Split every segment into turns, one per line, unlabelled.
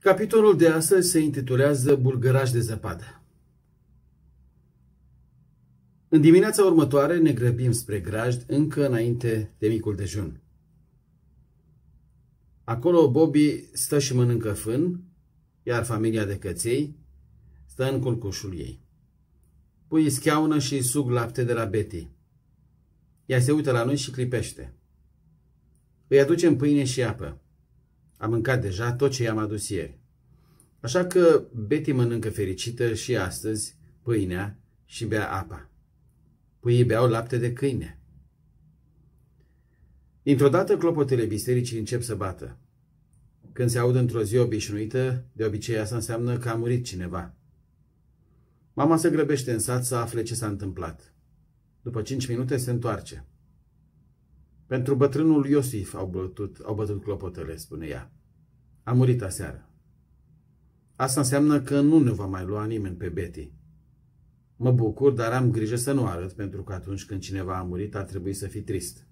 Capitolul de astăzi se intitulează Bulgăraș de zăpadă. În dimineața următoare ne grăbim spre grajd încă înainte de micul dejun. Acolo Bobby stă și mănâncă fân, iar familia de căței stă în culcușul ei. Pui scheaună și sug lapte de la Betty. Ea se uită la noi și clipește. Îi aducem pâine și apă. A mâncat deja tot ce i-am adus ieri. Așa că Betty mănâncă fericită și astăzi pâinea și bea apa. Puii beau lapte de câine. Dintr-o dată clopotele bisericii încep să bată. Când se aud într-o zi obișnuită, de obicei asta înseamnă că a murit cineva. Mama se grăbește în sat să afle ce s-a întâmplat. După cinci minute se întoarce. Pentru bătrânul Iosif au bătut, au bătut clopotele, spune ea. A murit aseară. Asta înseamnă că nu ne va mai lua nimeni pe Betty. Mă bucur, dar am grijă să nu arăt, pentru că atunci când cineva a murit, a trebuit să fii trist.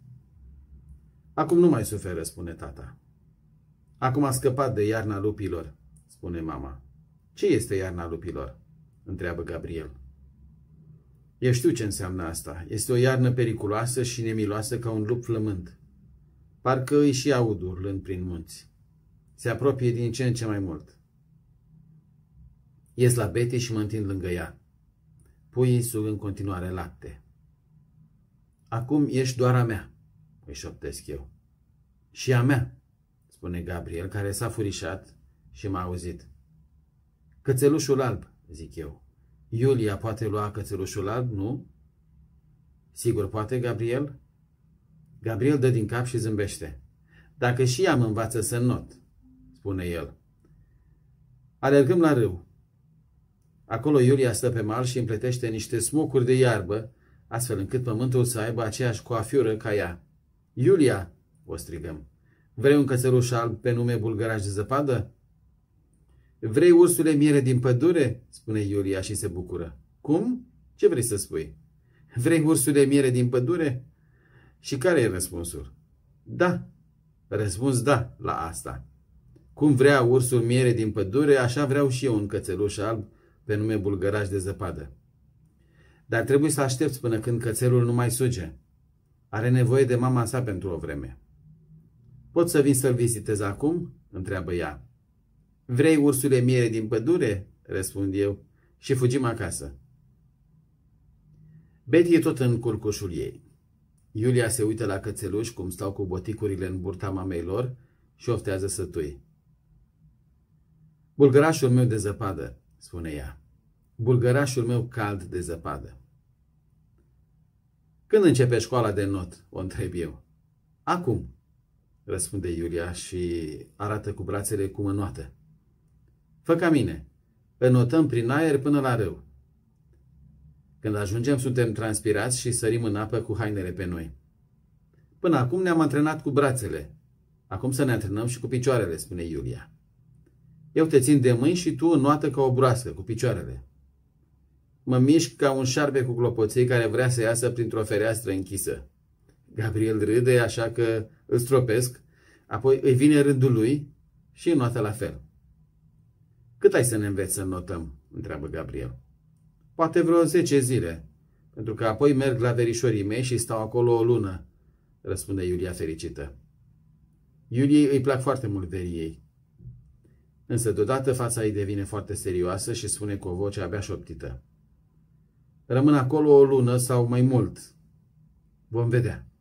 Acum nu mai suferă, spune tata. Acum a scăpat de iarna lupilor, spune mama. Ce este iarna lupilor? întreabă Gabriel. Eu știu ce înseamnă asta. Este o iarnă periculoasă și nemiloasă ca un lup flământ. Parcă îi și aud urlând prin munți. Se apropie din ce în ce mai mult. Ies la Betty și mă întind lângă ea. Puii sug în continuare lapte. Acum ești doar a mea, îi șoptesc eu. Și a mea, spune Gabriel, care s-a furișat și m-a auzit. Cățelușul alb, zic eu. Iulia poate lua cățelușul alb, nu? Sigur poate, Gabriel? Gabriel dă din cap și zâmbește. Dacă și ea mă învață să not, spune el. Alergăm la râu. Acolo Iulia stă pe mal și împletește niște smocuri de iarbă, astfel încât pământul să aibă aceeași coafiură ca ea. Iulia, o strigăm, vrei un cățeluș alb pe nume bulgăraș de zăpadă? Vrei ursule miere din pădure? spune Iulia și se bucură. Cum? Ce vrei să spui? Vrei ursule miere din pădure? Și care e răspunsul? Da. Răspuns da la asta. Cum vrea ursul miere din pădure, așa vreau și eu un cățeluș alb pe nume bulgăraș de zăpadă. Dar trebuie să aștepți până când cățelul nu mai suge. Are nevoie de mama sa pentru o vreme. Pot să vin să-l vizitez acum? întreabă ea. Mhm. Vrei ursule miere din pădure? Răspund eu și fugim acasă. Betty e tot în curcușul ei. Iulia se uită la cățeluși cum stau cu boticurile în burta mamei lor și oftează sătui. Bulgărașul meu de zăpadă, spune ea. Bulgărașul meu cald de zăpadă. Când începe școala de not? O întreb eu. Acum, răspunde Iulia și arată cu brațele cum mânoată. Fă ca mine. Înotăm prin aer până la râu. Când ajungem, suntem transpirați și sărim în apă cu hainele pe noi. Până acum ne-am antrenat cu brațele. Acum să ne antrenăm și cu picioarele, spune Iulia. Eu te țin de mâini și tu înoată ca o broască, cu picioarele. Mă mișc ca un șarpe cu clopoței care vrea să iasă printr-o fereastră închisă. Gabriel râde, așa că îl stropesc, apoi îi vine rândul lui și înoată la fel. Cât ai să ne înveți să notăm? întreabă Gabriel. Poate vreo zece zile, pentru că apoi merg la verișorii mei și stau acolo o lună, răspunde Iulia fericită. Iuliei îi plac foarte mult verii ei. Însă deodată fața ei devine foarte serioasă și spune cu o voce abia șoptită. Rămân acolo o lună sau mai mult. Vom vedea.